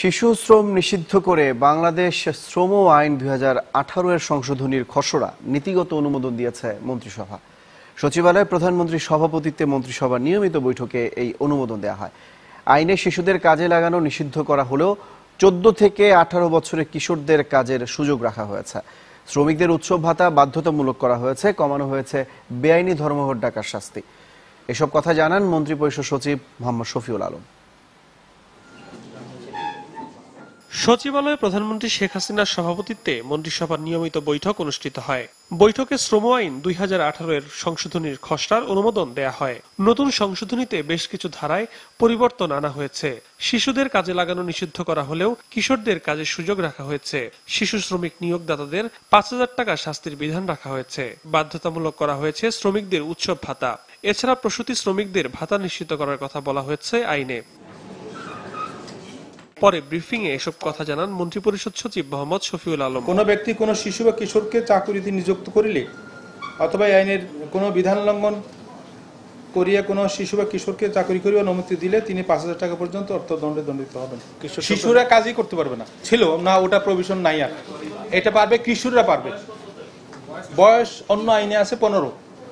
শিশু শ্রম নিষিদ্ধ করে বাংলাদেশ শ্রম আইন দুই হাজার এর সংশোধনীর খসড়া নীতিগত অনুমোদন দিয়েছে মন্ত্রিসভা সচিবালয়ে প্রধানমন্ত্রীর সভাপতিত্বে মন্ত্রিসভার নিয়মিত বৈঠকে এই অনুমোদন দেওয়া হয় আইনে শিশুদের কাজে লাগানো নিষিদ্ধ করা হলেও চোদ্দ থেকে আঠারো বছরের কিশোরদের কাজের সুযোগ রাখা হয়েছে শ্রমিকদের উৎসব ভাতা বাধ্যতামূলক করা হয়েছে কমানো হয়েছে বেআইনি ধর্মঘট ডাকার শাস্তি এসব কথা জানান মন্ত্রিপরিষদ সচিব মোহাম্মদ শফিউল আলম সচিবালয়ে প্রধানমন্ত্রী শেখ হাসিনার সভাপতিত্বে মন্ত্রিসভার নিয়মিত বৈঠক অনুষ্ঠিত হয় বৈঠকে শ্রম আইন দুই এর সংশোধনীর খসড়ার অনুমোদন দেয়া হয় নতুন সংশোধনীতে বেশ কিছু ধারায় পরিবর্তন আনা হয়েছে শিশুদের কাজে লাগানো নিষিদ্ধ করা হলেও কিশোরদের কাজে সুযোগ রাখা হয়েছে শিশু শ্রমিক নিয়োগদাতাদের পাঁচ হাজার টাকা শাস্তির বিধান রাখা হয়েছে বাধ্যতামূলক করা হয়েছে শ্রমিকদের উৎসব ভাতা এছাড়া প্রসূতি শ্রমিকদের ভাতা নিশ্চিত করার কথা বলা হয়েছে আইনে পরে ব্রিফিং এ এসব কথা জানান মন্ত্রিপরিষদ সচিব মোহাম্মদ শফিউল আলম কোন ব্যক্তি কোন শিশু বা কিশোরকে চাকুরিতে নিযুক্ত করিলে অথবা আইনের কোন বিধান লঙ্ঘন করিয়া কোন শিশু বা কিশোরকে চাকরি করিয়া অনুমতি দিলে তিনি পাঁচ হাজার টাকা পর্যন্ত অর্থদণ্ডে দণ্ডিত হবেন শিশুরা কাজই করতে পারবে না ছিল না ওটা প্রভিশন নাই আর এটা পারবে কিশোররা পারবে বয়স অন্য আইনে আছে পনেরো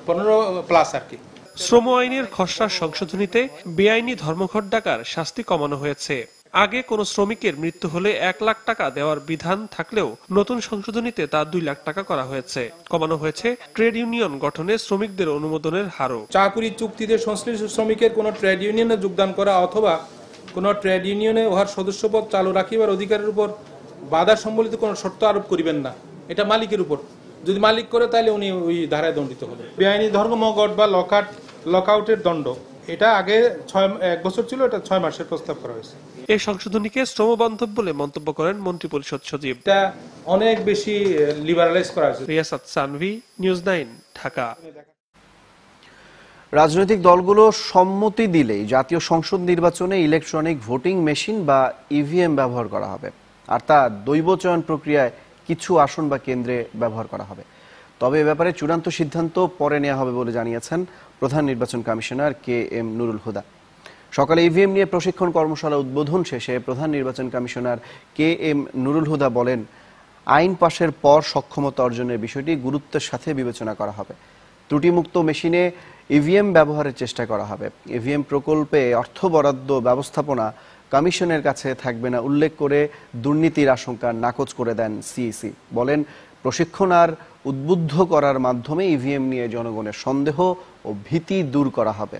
পনেরো প্লাস আর কি শ্রম আইনের খসড়া সংশোধনীতে বেআইনি ধর্মঘট ডাকার শাস্তি কমানো হয়েছে আগে কোন শ্রমিকের মৃত্যু হলে এক লাখ টাকা দেওয়ার বিধান থাকলেও নতুন সংশোধনীতে তা দুই লাখ টাকা করা হয়েছে কমানো হয়েছে ট্রেড ইউনিয়ন গঠনে শ্রমিকদের অনুমোদনের হারও চাকুরি চুক্তিতে সংশ্লিষ্ট শ্রমিকের কোনো ট্রেড ইউনিয়নে যোগদান করা অথবা কোন ট্রেড ইউনিয়নে উহার সদস্যপদ চালু রাখিবার অধিকারের উপর বাধা সম্বলিত কোনো শর্ত আরোপ করিবেন না এটা মালিকের উপর যদি মালিক করে তাহলে উনি ওই ধারায় দণ্ডিত হবে বেআইনি ধর্মঘট বা লকআউট লকআউটের দণ্ড এটা আগে ছয় এক বছর ছিল এটা ছয় মাসের প্রস্তাব করা হয়েছে এই সংশোধনীকে শ্রমবান্ধব বলে মন্তব্য করেন মন্ত্রী পরিষদ সচিব অনেক বেশি লিবারালাইজ করা হয়েছে রিয়াসাত সানভি নিউজ নাইন ঢাকা রাজনৈতিক দলগুলো সম্মতি দিলেই জাতীয় সংসদ নির্বাচনে ইলেকট্রনিক ভোটিং মেশিন বা ইভিএম e ব্যবহার করা হবে আর তা দৈব চয়ন প্রক্রিয়ায় কিছু আসন বা কেন্দ্রে ব্যবহার করা হবে তবে এ ব্যাপারে চূড়ান্ত সিদ্ধান্ত পরে নেওয়া হবে বলে জানিয়েছেন প্রধান নির্বাচন commissioner K M Nurul Huda সকালে ইভিএম নিয়ে প্রশিক্ষণ কর্মশালা উদ্বোধন শেষে প্রধান নির্বাচন commissioner K M Nurul Huda বলেন আইন পাশের পর সক্ষমতা অর্জনের বিষয়টি গুরুত্বের সাথে বিবেচনা করা হবে ত্রুটিমুক্ত মেশিনে ইভিএম ব্যবহারের চেষ্টা করা হবে ইভিএম প্রকল্পে অর্থ বরাদ্দ ব্যবস্থাপনা কমিশনের কাছে থাকবে না উল্লেখ করে দুর্নীতির আশঙ্কা নাকচ করে দেন সিইসি বলেন প্রশিক্ষণ আর উদ্বুদ্ধ করার মাধ্যমে ইভিএম নিয়ে জনগণের সন্দেহ ও ভীতি দূর করা হবে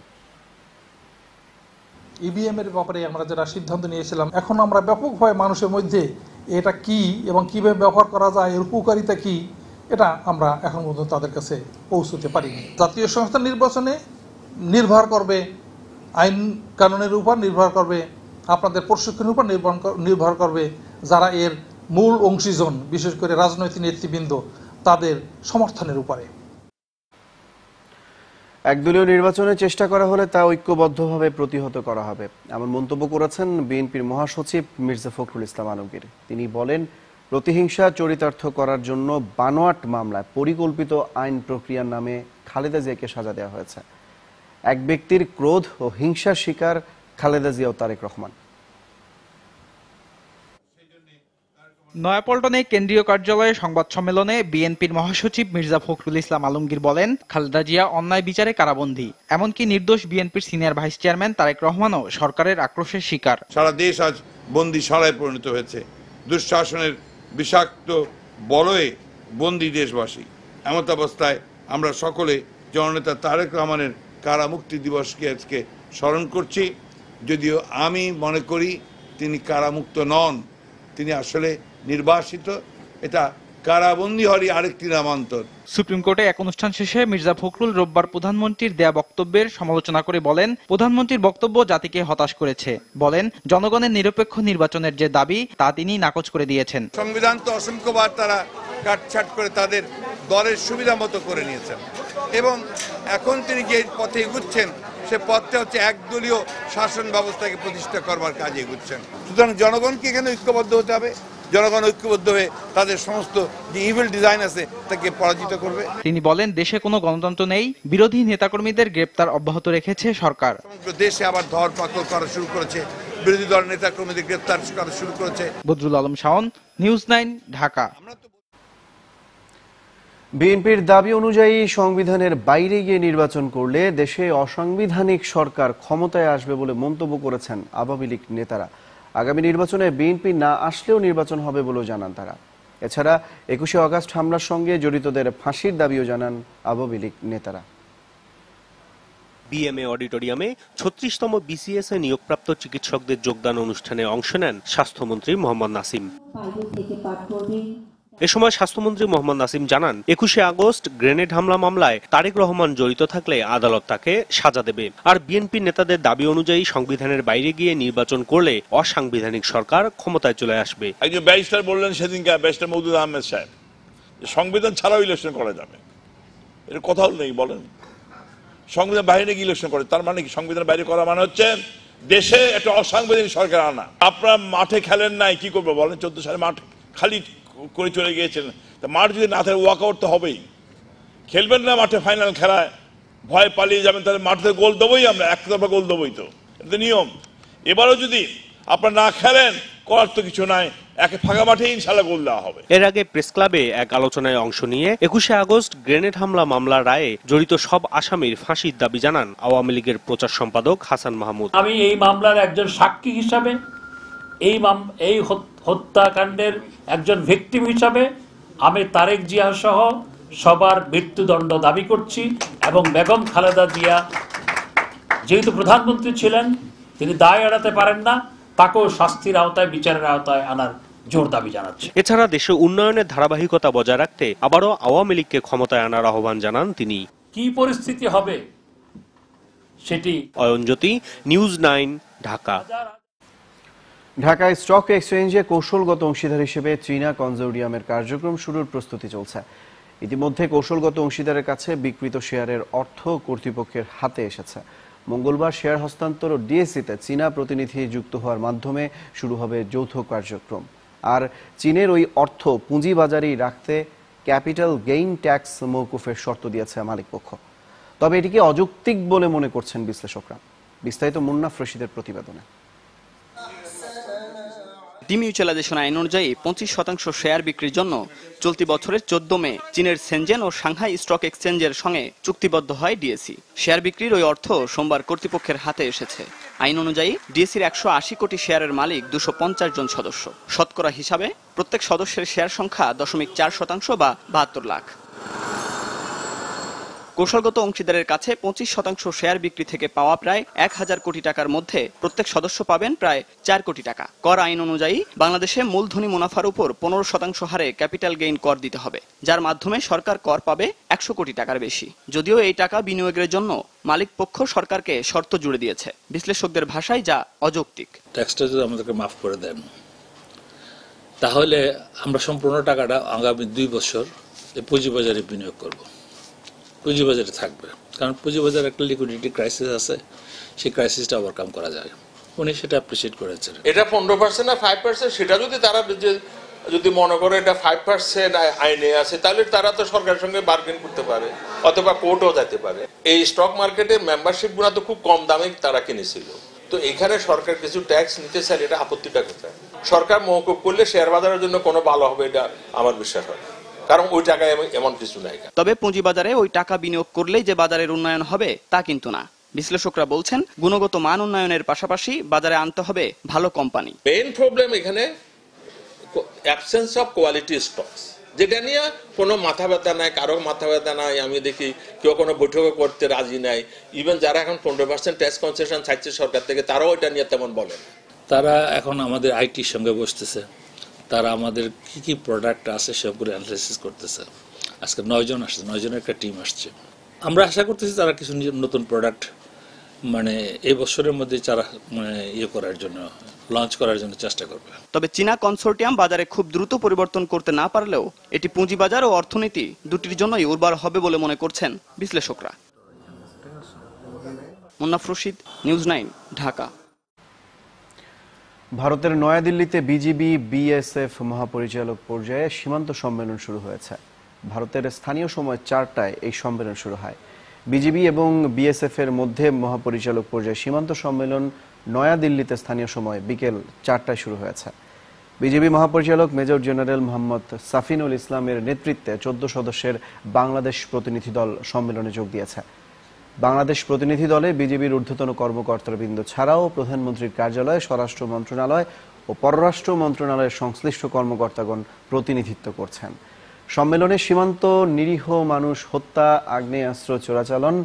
ইভিএম e এর ব্যাপারে আমরা যারা সিদ্ধান্ত নিয়েছিলাম এখন আমরা ব্যাপকভাবে মানুষের মধ্যে এটা কি এবং কিভাবে ব্যবহার করা যায় এর উপকারিতা কি এটা আমরা এখন পর্যন্ত তাদের কাছে পৌঁছতে পারিনি জাতীয় সংস্থা নির্বাচনে নির্ভর করবে আইন কানুনের উপর নির্ভর করবে আপনাদের প্রশিক্ষণের উপর নির্ভর করবে যারা এর মূল অংশীজন বিশেষ করে রাজনৈতিক নেতৃবৃন্দ তাদের সমর্থনের উপরে একদলীয় নির্বাচনের চেষ্টা করা হলে তা ঐক্যবদ্ধভাবে প্রতিহত করা হবে এমন মন্তব্য করেছেন বিএনপির মহাসচিব মির্জা ফখরুল ইসলাম আলমগীর তিনি বলেন প্রতিহিংসা চরিতার্থ করার জন্য বানোয়াট মামলায় পরিকল্পিত আইন প্রক্রিয়ার নামে খালেদা জিয়াকে সাজা দেওয়া হয়েছে এক ব্যক্তির ক্রোধ ও হিংসার শিকার খালেদা জিয়া ও তারেক রহমান নয়াপল্টনে কেন্দ্রীয় কার্যালয়ে সংবাদ সম্মেলনে বিএনপির মহাসচিব মির্জা ফখরুল ইসলাম আলমগীর বলেন খালেদা জিয়া অন্যায় বিচারে কারাবন্দী এমনকি নির্দোষ বিএনপির সিনিয়র ভাইস চেয়ারম্যান তারেক রহমানও সরকারের আক্রোশের শিকার সারা দেশ আজ বন্দি সারায় পরিণত হয়েছে দুঃশাসনের বিষাক্ত বলয়ে বন্দি দেশবাসী এমত অবস্থায় আমরা সকলে জননেতা তারেক রহমানের কারামুক্তি দিবসকে আজকে স্মরণ করছি যদিও আমি মনে করি তিনি কারামুক্ত নন তিনি আসলে নির্বাসিত এটা কারাবন্দী হরি আরেকটি নামান্তর সুপ্রিম কোর্টে এক অনুষ্ঠান শেষে মির্জা ফখরুল রোববার প্রধানমন্ত্রীর দেয়া বক্তব্যের সমালোচনা করে বলেন প্রধানমন্ত্রীর বক্তব্য জাতিকে হতাশ করেছে বলেন জনগণের নিরপেক্ষ নির্বাচনের যে দাবি তা তিনি নাকচ করে দিয়েছেন সংবিধান তো অসংখ্যবার তারা কাটছাট করে তাদের দলের সুবিধা মতো করে নিয়েছেন এবং এখন তিনি যে পথে এগুচ্ছেন সে পথটা হচ্ছে একদলীয় শাসন ব্যবস্থাকে প্রতিষ্ঠা করবার কাজে এগুচ্ছেন সুতরাং জনগণকে এখানে ঐক্যবদ্ধ হতে হবে জনগণ ঐক্যবদ্ধ হয়ে তাদের সমস্ত যে ইভিল ডিজাইন আছে তাকে পরাজিত করবে তিনি বলেন দেশে কোনো গণতন্ত্র নেই বিরোধী নেতাকর্মীদের গ্রেপ্তার অব্যাহত রেখেছে সরকার দেশে আবার ধর পাকড় করা শুরু করেছে বিরোধী দল নেতাকর্মীদের গ্রেপ্তার করা শুরু করেছে বদরুল আলম শাওন নিউজ নাইন ঢাকা বিএনপির দাবি অনুযায়ী সংবিধানের বাইরে গিয়ে নির্বাচন করলে দেশে অসাংবিধানিক সরকার ক্ষমতায় আসবে বলে মন্তব্য করেছেন আওয়ামী লীগ নেতারা আগামী নির্বাচনে বিএনপি না আসলেও নির্বাচন হবে বলেও জানান তারা এছাড়া একুশে অগাস্ট হামলার সঙ্গে জড়িতদের ফাঁসির দাবিও জানান আওয়ামী লীগ নেতারা বিএমএ অডিটোরিয়ামে ছত্রিশতম বিসিএস এ নিয়োগপ্রাপ্ত চিকিৎসকদের যোগদান অনুষ্ঠানে অংশ নেন স্বাস্থ্যমন্ত্রী মোহাম্মদ নাসিম এ সময় স্বাস্থ্যমন্ত্রী মোহাম্মদ নাসিম জানান একুশে আগস্ট গ্রেনেড হামলা মামলায় তারেক রহমান জড়িত থাকলে আদালত তাকে সাজা দেবে আর বিএনপি নেতাদের দাবি অনুযায়ী সংবিধানের বাইরে গিয়ে নির্বাচন করলে অসাংবিধানিক সরকার ক্ষমতায় চলে আসবে একজন ব্যারিস্টার বললেন সেদিনকে ব্যারিস্টার মৌদুদ আহমেদ সাহেব সংবিধান ছাড়াও ইলেকশন করা যাবে এর কথাও নেই বলেন সংবিধান বাইরে গিয়ে ইলেকশন করে তার মানে কি সংবিধান বাইরে করা মানে হচ্ছে দেশে একটা অসাংবিধানিক সরকার আনা আপনারা মাঠে খেলেন নাই কি করবো বলেন চোদ্দ সালে মাঠ খালি করে চলে গিয়েছিলেন তা মাঠ যদি না থাকে ওয়াক আউট তো হবেই খেলবেন না মাঠে ফাইনাল খেলায় ভয় পালিয়ে যাবেন তাহলে মাঠে গোল দেবোই আমরা একতরফা গোল দেবোই তো এটা নিয়ম এবারও যদি আপনারা না খেলেন করার তো কিছু নাই একে ফাঁকা মাঠে ইনশাল্লাহ গোল দেওয়া হবে এর আগে প্রেস ক্লাবে এক আলোচনায় অংশ নিয়ে একুশে আগস্ট গ্রেনেড হামলা মামলার রায়ে জড়িত সব আসামির ফাঁসির দাবি জানান আওয়ামী লীগের প্রচার সম্পাদক হাসান মাহমুদ আমি এই মামলার একজন সাক্ষী হিসাবে এই এই হত্যাকাণ্ডের একজন ভিক্টিম হিসাবে আমি তারেক জিয়া সহ সবার মৃত্যুদণ্ড দাবি করছি এবং বেগম খালেদা জিয়া যেহেতু প্রধানমন্ত্রী ছিলেন তিনি দায় এড়াতে পারেন না তাকেও শাস্তির আওতায় বিচারের আওতায় আনার জোর দাবি জানাচ্ছে এছাড়া দেশে উন্নয়নের ধারাবাহিকতা বজায় রাখতে আবারও আওয়ামী লীগকে ক্ষমতায় আনার আহ্বান জানান তিনি কি পরিস্থিতি হবে সেটি অয়নজ্যোতি নিউজ নাইন ঢাকা ঢাকায় স্টক এক্সচেঞ্জে কৌশলগত অংশীদার হিসেবে চীনা কনজোরিয়ামের কার্যক্রম শুরুর প্রস্তুতি চলছে ইতিমধ্যে কৌশলগত অংশীদারের কাছে বিক্রিত শেয়ারের অর্থ কর্তৃপক্ষের হাতে এসেছে মঙ্গলবার শেয়ার হস্তান্তর ও ডিএসিতে চীনা প্রতিনিধি যুক্ত হওয়ার মাধ্যমে শুরু হবে যৌথ কার্যক্রম আর চীনের ওই অর্থ পুঁজিবাজারেই রাখতে ক্যাপিটাল গেইন ট্যাক্স মৌকুফের শর্ত দিয়েছে মালিকপক্ষ তবে এটিকে অযৌক্তিক বলে মনে করছেন বিশ্লেষকরা বিস্তারিত মুন্নাফ রশিদের প্রতিবেদনে ডিমিউচুয়ালাইজেশন আইন অনুযায়ী পঁচিশ শতাংশ শেয়ার বিক্রির জন্য চলতি বছরের চোদ্দ মে চীনের সেনজেন ও সাংহাই স্টক এক্সচেঞ্জের সঙ্গে চুক্তিবদ্ধ হয় ডিএসি শেয়ার বিক্রির ওই অর্থ সোমবার কর্তৃপক্ষের হাতে এসেছে আইন অনুযায়ী ডিএসির একশো আশি কোটি শেয়ারের মালিক দুশো পঞ্চাশ জন সদস্য শতকরা হিসাবে প্রত্যেক সদস্যের শেয়ার সংখ্যা দশমিক চার শতাংশ বা বাহাত্তর লাখ কৌশলগত অংশীদারের কাছে পঁচিশ শতাংশ শেয়ার বিক্রি থেকে পাওয়া প্রায় এক হাজার কোটি টাকার মধ্যে প্রত্যেক সদস্য পাবেন প্রায় চার কোটি টাকা কর আইন অনুযায়ী বাংলাদেশে মূলধনী মুনাফার উপর পনেরো শতাংশ হারে ক্যাপিটাল গেইন কর দিতে হবে যার মাধ্যমে সরকার কর পাবে একশো কোটি টাকার বেশি যদিও এই টাকা বিনিয়োগের জন্য মালিক পক্ষ সরকারকে শর্ত জুড়ে দিয়েছে বিশ্লেষকদের ভাষায় যা অযৌক্তিক ট্যাক্সটা যদি আমাদেরকে মাফ করে দেন তাহলে আমরা সম্পূর্ণ টাকাটা আগামী দুই বছর পুঁজিবাজারে বিনিয়োগ করবো পুঁজিবাজারে থাকবে কারণ পুঁজিবাজারে একটা লিকুইডিটি ক্রাইসিস আছে সেই ক্রাইসিসটা ওভারকাম করা যায় উনি সেটা অ্যাপ্রিসিয়েট করেছেন এটা পনেরো পার্সেন্ট না ফাইভ পার্সেন্ট সেটা যদি তারা যদি মনে করে এটা ফাইভ পার্সেন্ট আইনে আছে তাহলে তারা তো সরকারের সঙ্গে বার্গেন করতে পারে অথবা কোর্টও যেতে পারে এই স্টক মার্কেটে মেম্বারশিপ গুলা তো খুব কম দামে তারা কিনেছিল তো এখানে সরকার কিছু ট্যাক্স নিতে চাই এটা আপত্তিটা কোথায় সরকার মৌকুব করলে শেয়ার বাজারের জন্য কোনো ভালো হবে এটা আমার বিশ্বাস হয় কারণ ওই টাকায় এমন কিছু নাই তবে পুঁজিবাজারে ওই টাকা বিনিয়োগ করলেই যে বাজারের উন্নয়ন হবে তা কিন্তু না বিশ্লেষকরা বলছেন গুণগত মান উন্নয়নের পাশাপাশি বাজারে আনতে হবে ভালো কোম্পানি মেইন প্রবলেম এখানে অ্যাবসেন্স অফ কোয়ালিটি স্টকস যেটা নিয়ে কোনো মাথা ব্যথা নাই কারো মাথা ব্যথা নাই আমি দেখি কেউ কোনো বৈঠকে করতে রাজি নাই ইভেন যারা এখন পনেরো পার্সেন্ট ট্যাক্স কনসেশন চাইছে সরকার থেকে তারাও এটা নিয়ে তেমন বলে তারা এখন আমাদের আইটির সঙ্গে বসতেছে তারা আমাদের কি কি প্রোডাক্ট আছে সবগুলো অ্যানালাইসিস করতেছে আজকে নয়জন আসছে নয়জনের একটা টিম আসছে আমরা আশা করতেছি তারা কিছু নতুন প্রোডাক্ট মানে এই বছরের মধ্যে তারা মানে ইয়ে করার জন্য লঞ্চ করার জন্য চেষ্টা করবে তবে চীনা কনসোর্টিয়াম বাজারে খুব দ্রুত পরিবর্তন করতে না পারলেও এটি পুঁজিবাজার ও অর্থনীতি দুটির জন্যই উর্বর হবে বলে মনে করছেন বিশ্লেষকরা মুন্নাফ রশিদ নিউজ নাইন ঢাকা ভারতের নয়াদিল্লিতে বিজিবি বিএসএফ মহাপরিচালক পর্যায়ে সীমান্ত সম্মেলন শুরু হয়েছে ভারতের স্থানীয় সময় চারটায় এই সম্মেলন শুরু হয় বিজিবি এবং বিএসএফ এর মধ্যে মহাপরিচালক পর্যায়ে সীমান্ত সম্মেলন নয়াদিল্লিতে স্থানীয় সময় বিকেল চারটায় শুরু হয়েছে বিজেপি মহাপরিচালক মেজর জেনারেল মোহাম্মদ সাফিনুল ইসলামের নেতৃত্বে চোদ্দ সদস্যের বাংলাদেশ প্রতিনিধি দল সম্মেলনে যোগ দিয়েছে বাংলাদেশ প্রতিনিধি দলে বিজেপির ঊর্ধ্বতন কর্মকর্তাবৃন্দ ছাড়াও প্রধানমন্ত্রীর কার্যালয় স্বরাষ্ট্র মন্ত্রণালয় ও পররাষ্ট্র মন্ত্রণালয়ের সংশ্লিষ্ট কর্মকর্তাগণ প্রতিনিধিত্ব করছেন সম্মেলনে সীমান্ত নিরীহ মানুষ হত্যা আগ্নেয়াস্ত্র চোরাচালন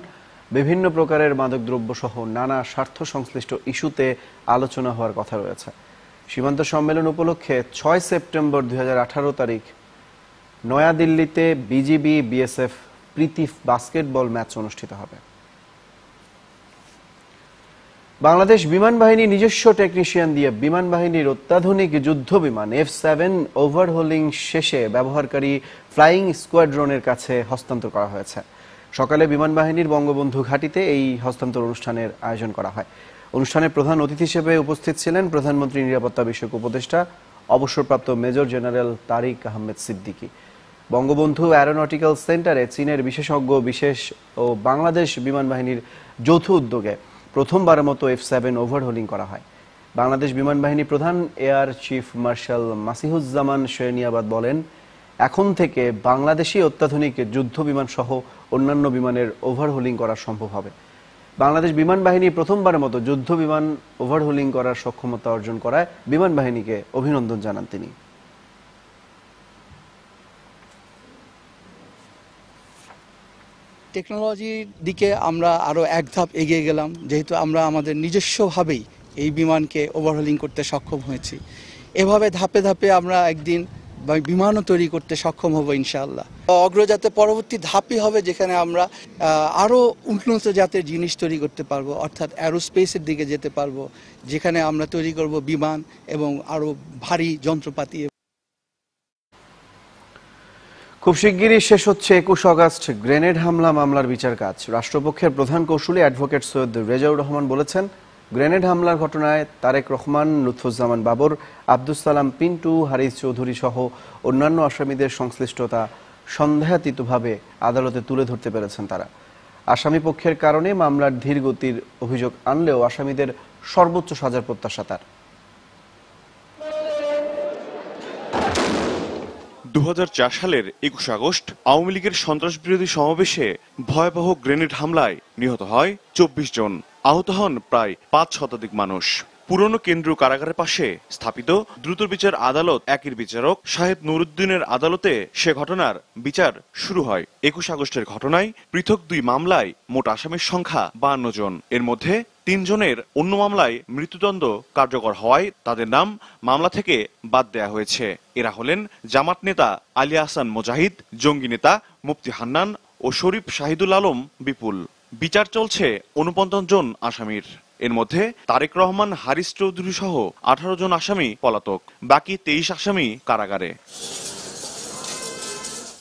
বিভিন্ন প্রকারের মাদকদ্রব্য সহ নানা স্বার্থ সংশ্লিষ্ট ইস্যুতে আলোচনা হওয়ার কথা রয়েছে সীমান্ত সম্মেলন উপলক্ষে ছয় সেপ্টেম্বর দুই তারিখ নয়াদিল্লিতে বিজিবি বিএসএফ প্রীতি বাস্কেটবল ম্যাচ অনুষ্ঠিত হবে বাংলাদেশ বিমান বাহিনী নিজস্ব টেকনিশিয়ান দিয়ে বিমান বাহিনীর অত্যাধুনিক যুদ্ধ বিমান এফ সেভেন ওভারহোলিং শেষে ব্যবহারকারী ফ্লাইং স্কোয়াড্রনের কাছে হস্তান্তর করা হয়েছে সকালে বিমান বাহিনীর বঙ্গবন্ধু ঘাটিতে এই হস্তান্তর অনুষ্ঠানের আয়োজন করা হয় অনুষ্ঠানে প্রধান অতিথি হিসেবে উপস্থিত ছিলেন প্রধানমন্ত্রী নিরাপত্তা বিষয়ক উপদেষ্টা অবসরপ্রাপ্ত major general Tariq Ahmed Siddiqui Bangabandhu aeronautical সেন্টারে চীনের বিশেষজ্ঞ বিশেষ ও বাংলাদেশ বিমান বাহিনীর যৌথ উদ্যোগে প্রথমবারের মতো এফ সেভেন হোলিং করা হয় বাংলাদেশ বিমান বাহিনী প্রধান air chief marshal Masihuzzaman Serniabat বলেন এখন থেকে বাংলাদেশি অত্যাধুনিক যুদ্ধ বিমান সহ অন্যান্য বিমানের ওভারহোলিং করা সম্ভব হবে বাংলাদেশ বিমান বাহিনী প্রথমবারের মতো যুদ্ধ বিমান ওভারহোলিং করার সক্ষমতা অর্জন করায় বিমান বাহিনীকে অভিনন্দন জানান তিনি টেকনোলজির দিকে আমরা আরও এক ধাপ এগিয়ে গেলাম যেহেতু আমরা আমাদের নিজস্বভাবেই এই বিমানকে ওভারহোলিং করতে সক্ষম হয়েছি এভাবে ধাপে ধাপে আমরা একদিন বিমানও তৈরি করতে সক্ষম হব ইনশাল্লাহ অগ্রজাতে পরবর্তী ধাপই হবে যেখানে আমরা আরও উন্নত জাতের জিনিস তৈরি করতে পারবো অর্থাৎ অ্যারোস্পেসের দিকে যেতে পারবো যেখানে আমরা তৈরি করব বিমান এবং আরও ভারী যন্ত্রপাতি খুব শিগগিরই শেষ হচ্ছে একুশ অগাস্ট গ্রেনেড হামলা মামলার বিচার কাজ রাষ্ট্রপক্ষের প্রধান কৌশলী অ্যাডভোকেট সৈয়দ রেজাউর রহমান বলেছেন গ্রেনেড হামলার ঘটনায় তারেক রহমান লুৎফুজ্জামান বাবর আব্দুস সালাম পিন্টু হারিস চৌধুরী সহ অন্যান্য আসামিদের সংশ্লিষ্টতা সন্দেহাতীতভাবে আদালতে তুলে ধরতে পেরেছেন তারা আসামি পক্ষের কারণে মামলার ধীর গতির অভিযোগ আনলেও আসামিদের সর্বোচ্চ সাজার প্রত্যাশা তার 2004 সালের একুশ আগস্ট আওয়ামী লীগের সন্ত্রাসবিরোধী সমাবেশে ভয়াবহ গ্রেনেড হামলায় নিহত হয় চব্বিশ জন আহত হন প্রায় পাঁচ শতাধিক মানুষ পুরনো কেন্দ্রীয় কারাগারের পাশে স্থাপিত দ্রুত বিচার আদালত একের বিচারক শাহেদ নুরুদ্দিনের আদালতে সে ঘটনার বিচার শুরু হয় একুশ আগস্টের ঘটনায় পৃথক দুই মামলায় মোট আসামির সংখ্যা বাহান্ন জন এর মধ্যে তিনজনের অন্য মামলায় মৃত্যুদণ্ড কার্যকর হওয়ায় তাদের নাম মামলা থেকে বাদ দেয়া হয়েছে এরা হলেন জামাত নেতা আলী আহসান মোজাহিদ জঙ্গি নেতা মুফতি হান্নান ও শরীফ শাহিদুল আলম বিপুল বিচার চলছে উনপঞ্চাশ জন আসামির এর মধ্যে তারেক রহমান হারিস চৌধুরী সহ আঠারো জন আসামি পলাতক বাকি তেইশ আসামি কারাগারে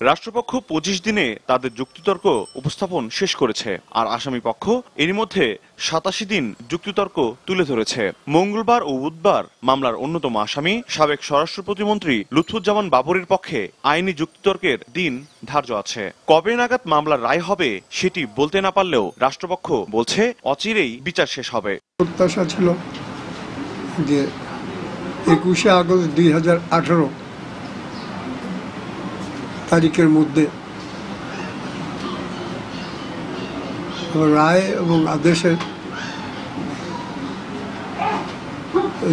রাষ্ট্রপক্ষ পঁচিশ দিনে তাদের যুক্তিতর্ক উপস্থাপন শেষ করেছে আর আসামি পক্ষ এর মধ্যে সাতাশি দিন যুক্তিতর্ক তুলে ধরেছে মঙ্গলবার ও বুধবার মামলার অন্যতম আসামি সাবেক স্বরাষ্ট্র প্রতিমন্ত্রী লুৎফুজ্জামান বাবরের পক্ষে আইনি যুক্তিতর্কের দিন ধার্য আছে কবে নাগাদ মামলার রায় হবে সেটি বলতে না পারলেও রাষ্ট্রপক্ষ বলছে অচিরেই বিচার শেষ হবে প্রত্যাশা ছিল যে একুশে আগস্ট দুই হাজার আঠারো তারিখের মধ্যে রায় এবং আদেশের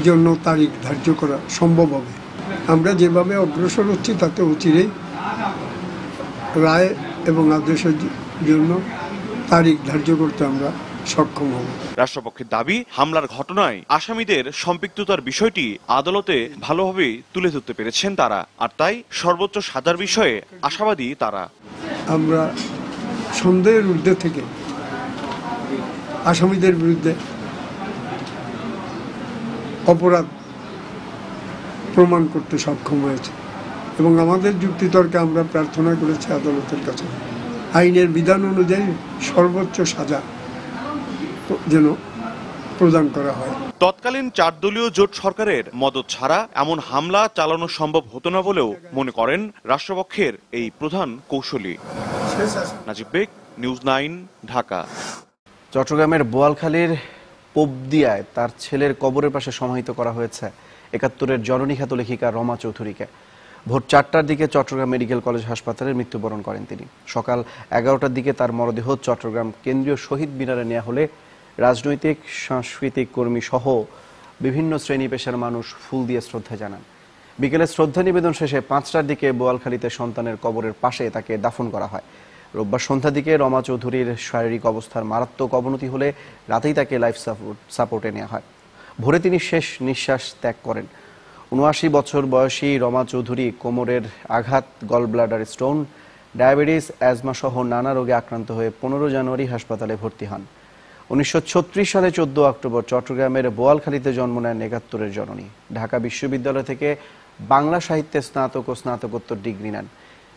জন্য তারিখ ধার্য করা সম্ভব হবে আমরা যেভাবে অগ্রসর হচ্ছি তাতে অচিরেই রায় এবং আদেশের জন্য তারিখ ধার্য করতে আমরা সক্ষম হব রাষ্ট্রপক্ষের দাবি হামলার ঘটনায় আসামিদের সম্পৃক্ততার বিষয়টি আদালতে ভালোভাবে তুলে ধরতে পেরেছেন তারা আর তাই সর্বোচ্চ সাজার বিষয়ে আশাবাদী তারা আমরা সন্দেহের ঊর্ধ্বে থেকে আসামিদের বিরুদ্ধে অপরাধ প্রমাণ করতে সক্ষম হয়েছে এবং আমাদের যুক্তিতর্কে আমরা প্রার্থনা করেছি আদালতের কাছে আইনের বিধান অনুযায়ী সর্বোচ্চ সাজা যেন প্রদান করা হয় তৎকালীন চার দলীয় জোট সরকারের মদত ছাড়া এমন হামলা চালানো সম্ভব হতো না বলেও মনে করেন রাষ্ট্রপক্ষের এই প্রধান কৌশলী নাজিব বেগ নিউজ নাইন ঢাকা চট্টগ্রামের বোয়ালখালীর পোবদিয়ায় তার ছেলের কবরের পাশে সমাহিত করা হয়েছে একাত্তরের জননিখ্যাত লেখিকা রমা চৌধুরীকে ভোর চারটার দিকে চট্টগ্রাম মেডিকেল কলেজ হাসপাতালে মৃত্যুবরণ করেন তিনি সকাল এগারোটার দিকে তার মরদেহ চট্টগ্রাম কেন্দ্রীয় শহীদ মিনারে নেওয়া হলে রাজনৈতিক সাংস্কৃতিক কর্মী সহ বিভিন্ন শ্রেণী পেশার মানুষ ফুল দিয়ে শ্রদ্ধা জানান বিকেলে শ্রদ্ধা নিবেদন শেষে পাঁচটার দিকে বোয়ালখালীতে সন্তানের কবরের পাশে তাকে দাফন করা হয় রোববার সন্ধ্যা দিকে রমা চৌধুরীর শারীরিক অবস্থার মারাত্মক অবনতি হলে রাতেই তাকে লাইফ সাপোর্টে নেওয়া হয় ভোরে তিনি শেষ নিঃশ্বাস ত্যাগ করেন উনআশি বছর বয়সী রমা চৌধুরী কোমরের আঘাত gall bladder stone diabetes asthma সহ নানা রোগে আক্রান্ত হয়ে পনেরো জানুয়ারি হাসপাতালে ভর্তি হন উনিশশো সালে চোদ্দ অক্টোবর চট্টগ্রামের বোয়ালখালীতে জন্ম নেন একাত্তরের জননী ঢাকা বিশ্ববিদ্যালয় থেকে বাংলা সাহিত্যে স্নাতক ও স্নাতকোত্তর ডিগ্রি নেন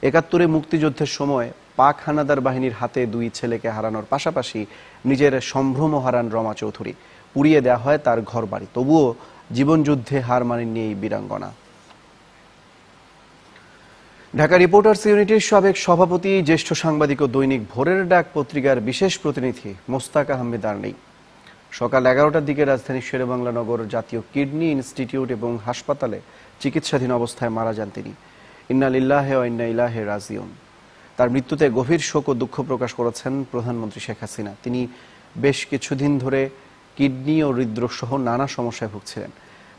একাত্তরে মুক্তিযুদ্ধের সময় পাক হানাদার বাহিনীর হাতে দুই ছেলেকে হারানোর পাশাপাশি নিজের সম্ভ্রম হারান রমা চৌধুরী পুড়িয়ে দেওয়া হয় তার ঘর বাড়ি তবুও জীবনযুদ্ধে হার মানেননি এই বীরাঙ্গনা ঢাকা রিপোর্টার্স ইউনিটির সাবেক সভাপতি জ্যেষ্ঠ সাংবাদিক ও দৈনিক ভোরের ডাক পত্রিকার বিশেষ প্রতিনিধি মোস্তাক আহমেদ আর নেই সকাল এগারোটার দিকে রাজধানীর শেরেবাংলা নগর জাতীয় কিডনি ইনস্টিটিউট এবং হাসপাতালে চিকিৎসাধীন অবস্থায় মারা যান তিনি ইন্নালিল্লাহে ও ইন্নাইলাহে রাজিউন তার মৃত্যুতে গভীর শোক ও দুঃখ প্রকাশ করেছেন প্রধানমন্ত্রী শেখ হাসিনা তিনি বেশ কিছুদিন ধরে কিডনি ও সহ নানা সমস্যায় ভুগছিলেন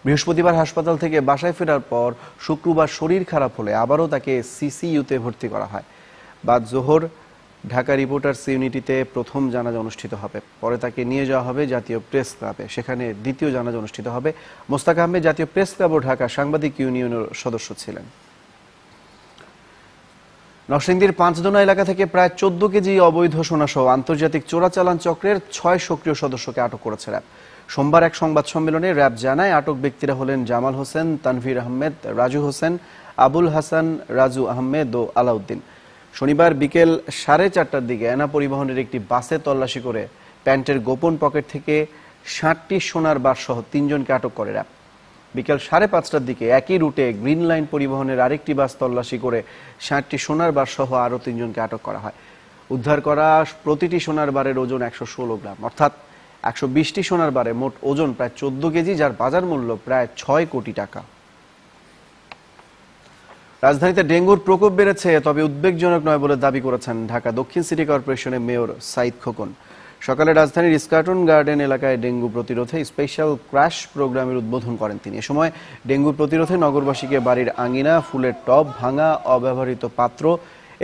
বৃহস্পতিবার হাসপাতাল থেকে বাসায় ফেরার পর শুক্রবার শরীর খারাপ হলে আবারও তাকে সিসিইউতে ভর্তি করা হয় বাদ জোহর ঢাকা রিপোর্টার্স ইউনিটিতে প্রথম জানাজা অনুষ্ঠিত হবে পরে তাকে নিয়ে যাওয়া হবে জাতীয় প্রেস ক্লাবে সেখানে দ্বিতীয় জানাজা অনুষ্ঠিত হবে মোস্তাক আহমেদ জাতীয় প্রেস ক্লাব ও ঢাকা সাংবাদিক ইউনিয়নের সদস্য ছিলেন নরসিংদীর পাঁচদোনা এলাকা থেকে প্রায় চোদ্দ কেজি অবৈধ সোনাসহ আন্তর্জাতিক চোরাচালান চক্রের ছয় সক্রিয় সদস্যকে আটক করেছে র্যাব সোমবার এক সংবাদ সম্মেলনে র্যাব জানায় আটক ব্যক্তিরা হলেন জামাল হোসেন তানভীর আহমেদ রাজু হোসেন আবুল হাসান রাজু আহমেদ ও আলাউদ্দিন শনিবার বিকেল সাড়ে চারটার দিকে এনা পরিবহনের একটি বাসে তল্লাশি করে প্যান্টের গোপন পকেট থেকে ষাটটি সোনার সহ তিনজনকে আটক করে র্যাব বিকেল সাড়ে পাঁচটার দিকে একই রুটে গ্রিন লাইন পরিবহনের আরেকটি বাস তল্লাশি করে ষাটটি সোনার বার সহ আরও তিনজনকে আটক করা হয় উদ্ধার করা প্রতিটি সোনার বারের ওজন একশো গ্রাম অর্থাৎ একশো বিশটি সোনার বারে মোট ওজন প্রায় চোদ্দ কেজি যার বাজার মূল্য প্রায় ছয় কোটি টাকা রাজধানীতে ডেঙ্গুর প্রকোপ বেড়েছে তবে উদ্বেগজনক নয় বলে দাবি করেছেন ঢাকা দক্ষিণ সিটি কর্পোরেশনের মেয়র সাইদ খোকন সকালে রাজধানীর স্কার্টন গার্ডেন এলাকায় ডেঙ্গু প্রতিরোধে স্পেশাল ক্র্যাশ প্রোগ্রামের উদ্বোধন করেন তিনি এ সময় ডেঙ্গু প্রতিরোধে নগরবাসীকে বাড়ির আঙিনা ফুলের টব ভাঙা অব্যবহৃত পাত্র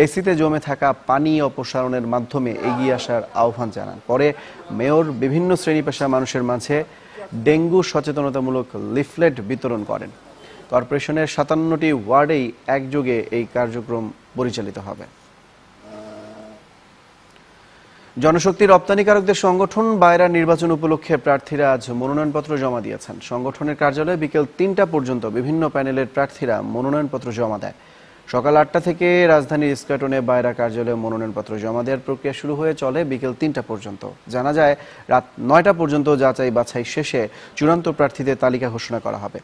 এসিতে জমে থাকা পানি অপসারণের মাধ্যমে এগিয়ে আসার আহ্বান জানান পরে মেয়র বিভিন্ন শ্রেণী পেশার মানুষের মাঝে ডেঙ্গু সচেতনতামূলক লিফলেট বিতরণ করেন কর্পোরেশনের সাতান্নটি ওয়ার্ডেই একযোগে এই কার্যক্রম পরিচালিত হবে জনশক্তি রপ্তানিকারকদের সংগঠন বায়রা নির্বাচন উপলক্ষে প্রার্থীরা আজ মনোনয়নপত্র জমা দিয়েছেন সংগঠনের কার্যালয়ে বিকেল তিনটা পর্যন্ত বিভিন্ন প্যানেলের প্রার্থীরা মনোনয়নপত্র জমা দেয় সকাল আটটা থেকে রাজধানীর ইস্কাটনে বায়রা কার্যালয়ে মনোনয়নপত্র জমা দেওয়ার প্রক্রিয়া শুরু হয়ে চলে বিকেল তিনটা পর্যন্ত জানা যায় রাত নয়টা পর্যন্ত যাচাই বাছাই শেষে চূড়ান্ত প্রার্থীদের তালিকা ঘোষণা করা হবে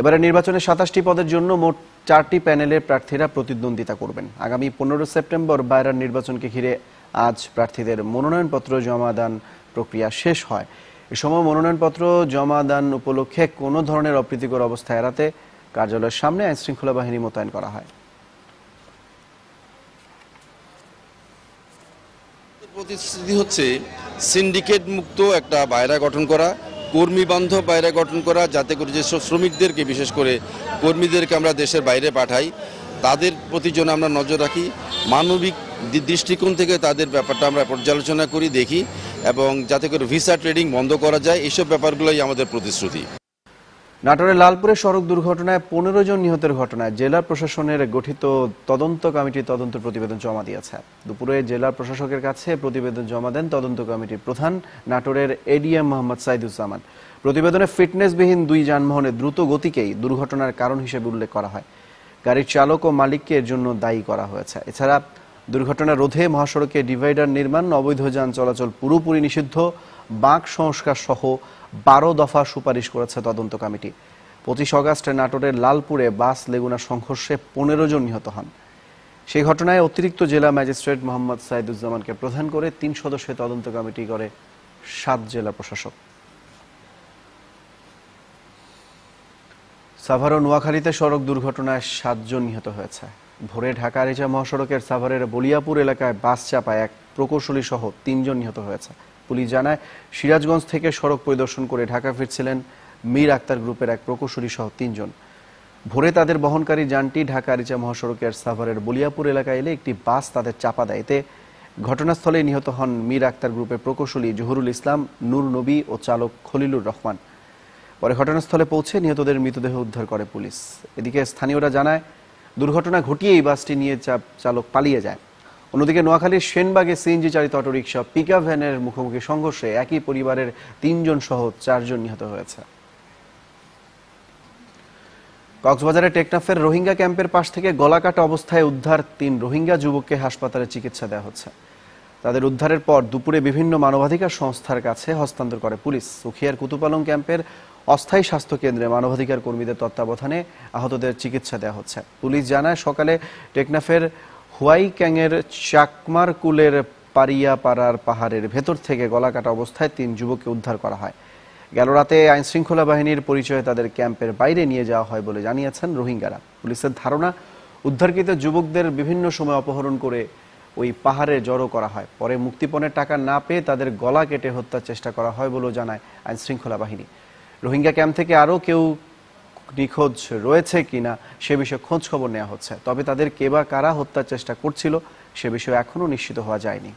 এবারে নির্বাচনে সাতাশটি পদের জন্য মোট চারটি প্যানেলের প্রার্থীরা প্রতিদ্বন্দ্বিতা করবেন আগামী পনেরো সেপ্টেম্বর বায়রার নির্বাচনকে ঘিরে আজ প্রার্থীদের মনোনয়নপত্র জমা দান প্রক্রিয়া শেষ হয় এ সময় মনোনয়নপত্র জমা দান উপলক্ষে কোনো ধরনের অপ্রীতিকর অবস্থা এড়াতে কার্যালয়ের সামনে আইন শৃঙ্খলা বাহিনী মোতায়েন করা হয় প্রতিশ্রুতি হচ্ছে সিন্ডিকেট মুক্ত একটা বায়রা গঠন করা কর্মী বান্ধব বায়রা গঠন করা যাতে করে যেসব শ্রমিকদেরকে বিশেষ করে কর্মীদেরকে আমরা দেশের বাইরে পাঠাই তাদের প্রতি যেন আমরা নজর রাখি মানবিক দৃষ্টিকোণ থেকে তাদের ব্যাপারটা আমরা পর্যালোচনা করি দেখি এবং যাতে করে ভিসা ট্রেডিং বন্ধ করা যায় এইসব ব্যাপারগুলোই আমাদের প্রতিশ্রুতি নাটোরের লালপুরে সড়ক দুর্ঘটনায় পনেরো জন নিহতের ঘটনায় জেলা প্রশাসনের গঠিত তদন্ত কমিটি তদন্ত প্রতিবেদন জমা দিয়েছে দুপুরে জেলা প্রশাসকের কাছে প্রতিবেদন জমা দেন তদন্ত কমিটির প্রধান নাটোরের এডিএম মোহাম্মদ সাইদুজ্জামান প্রতিবেদনে ফিটনেসবিহীন দুই যানবাহনের দ্রুত গতিকেই দুর্ঘটনার কারণ হিসেবে উল্লেখ করা হয় গাড়ির চালক ও মালিককে এর জন্য দায়ী করা হয়েছে এছাড়া দুর্ঘটনা রোধে মহাসড়কে ডিভাইডার নির্মাণ অবৈধ যান চলাচল পুরোপুরি নিষিদ্ধ বাঁক সংস্কার সহ বারো দফা সুপারিশ করেছে তদন্ত কমিটি পঁচিশ অগাস্টে নাটোরের লালপুরে বাস লেগুনা সংঘর্ষে পনেরো জন নিহত হন সেই ঘটনায় অতিরিক্ত জেলা ম্যাজিস্ট্রেট মোহাম্মদ সাইদুজ্জামানকে প্রধান করে তিন সদস্যের তদন্ত কমিটি করে সাত জেলা প্রশাসক সাভারো নোয়াখালীতে সড়ক দুর্ঘটনায় সাতজন নিহত হয়েছে ভোরে ঢাকা রেজা মহাসড়কের সাভারের বলিয়াপুর এলাকায় বাস চাপায় এক প্রকৌশলী সহ তিনজন নিহত হয়েছে পুলিশ জানায় সিরাজগঞ্জ থেকে সড়ক পরিদর্শন করে ঢাকা ফিরছিলেন মীর আক্তার গ্রুপের এক প্রকৌশলী সহ তিনজন ভোরে তাদের বহনকারী যানটি ঢাকা আরিচা মহাসড়কের সাভারের বলিয়াপুর এলাকায় এলে একটি বাস তাদের চাপা দেয় এতে ঘটনাস্থলে নিহত হন মীর আক্তার গ্রুপের প্রকৌশলী জহুরুল ইসলাম নূর নবী ও চালক খলিলুর রহমান পরে ঘটনাস্থলে পৌঁছে নিহতদের মৃতদেহ উদ্ধার করে পুলিশ এদিকে স্থানীয়রা জানায় দুর্ঘটনা ঘটিয়ে এই বাসটি নিয়ে চালক পালিয়ে যায় অন্যদিকে নোয়াখালীর সেনবাগে সিএনজি চালিত অটোরিকশা পিকআপ ভ্যানের মুখোমুখি সংঘর্ষে একই পরিবারের তিনজন সহ চারজন নিহত হয়েছে কক্সবাজারের টেকনাফের রোহিঙ্গা ক্যাম্পের পাশ থেকে গলাকাটা অবস্থায় উদ্ধার তিন রোহিঙ্গা যুবককে হাসপাতালে চিকিৎসা দেওয়া হচ্ছে তাদের উদ্ধারের পর দুপুরে বিভিন্ন মানবাধিকার সংস্থার কাছে হস্তান্তর করে পুলিশ সুখিয়ার কুতুপালং ক্যাম্পের অস্থায়ী স্বাস্থ্য কেন্দ্রে মানবাধিকার কর্মীদের তত্ত্বাবধানে আহতদের চিকিৎসা দেওয়া হচ্ছে পুলিশ জানায় সকালে টেকনাফের হুয়াইক্যাংয়ের চাকমার কুলের পারিয়াপাড়ার পাহাড়ের ভেতর থেকে গলা কাটা অবস্থায় তিন যুবককে উদ্ধার করা হয় গেল রাতে আইনশৃঙ্খলা বাহিনীর পরিচয়ে তাদের ক্যাম্পের বাইরে নিয়ে যাওয়া হয় বলে জানিয়েছেন রোহিঙ্গারা পুলিশের ধারণা উদ্ধারকৃত যুবকদের বিভিন্ন সময় অপহরণ করে ওই পাহাড়ে জড়ো করা হয় পরে মুক্তিপণের টাকা না পেয়ে তাদের গলা কেটে হত্যার চেষ্টা করা হয় বলেও জানায় আইনশৃঙ্খলা বাহিনী রোহিঙ্গা ক্যাম্প থেকে আরও কেউ নিখোঁজ রয়েছে কিনা সে বিষয়ে খোঁজ খবর নেওয়া হচ্ছে তবে তাদের কে বা কারা হত্যার চেষ্টা করছিল সে বিষয়ে এখনও নিশ্চিত হওয়া যায়নি